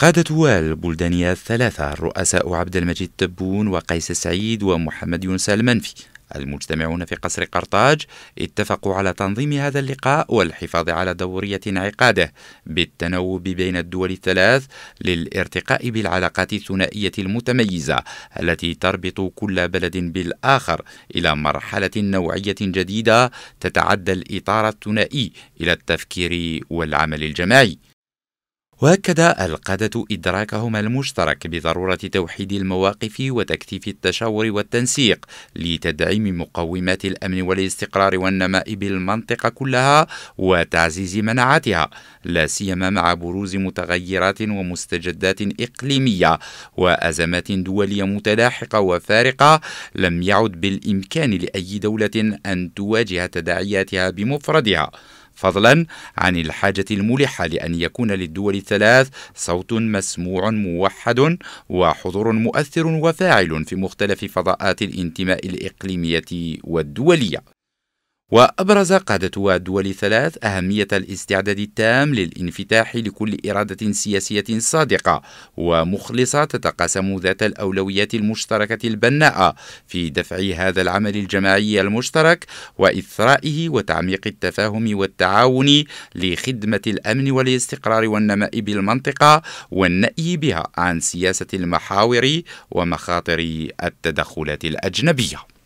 قادة البلدانية الثلاثة الرؤساء عبد المجيد تبون وقيس سعيد ومحمد يونس المنفي المجتمعون في قصر قرطاج اتفقوا على تنظيم هذا اللقاء والحفاظ على دورية انعقاده بالتنوب بين الدول الثلاث للارتقاء بالعلاقات الثنائية المتميزة التي تربط كل بلد بالآخر إلى مرحلة نوعية جديدة تتعدى الإطار الثنائي إلى التفكير والعمل الجماعي. واكد القاده ادراكهما المشترك بضروره توحيد المواقف وتكثيف التشاور والتنسيق لتدعيم مقومات الامن والاستقرار والنماء بالمنطقه كلها وتعزيز مناعتها لا سيما مع بروز متغيرات ومستجدات اقليميه وازمات دوليه متلاحقه وفارقه لم يعد بالامكان لاي دوله ان تواجه تداعياتها بمفردها فضلا عن الحاجة الملحة لأن يكون للدول الثلاث صوت مسموع موحد وحضور مؤثر وفاعل في مختلف فضاءات الانتماء الإقليمية والدولية وأبرز قادة الدول الثلاث أهمية الاستعداد التام للانفتاح لكل إرادة سياسية صادقة ومخلصة تتقاسم ذات الأولويات المشتركة البناءة في دفع هذا العمل الجماعي المشترك وإثرائه وتعميق التفاهم والتعاون لخدمة الأمن والاستقرار والنماء بالمنطقة والنأي بها عن سياسة المحاور ومخاطر التدخلات الأجنبية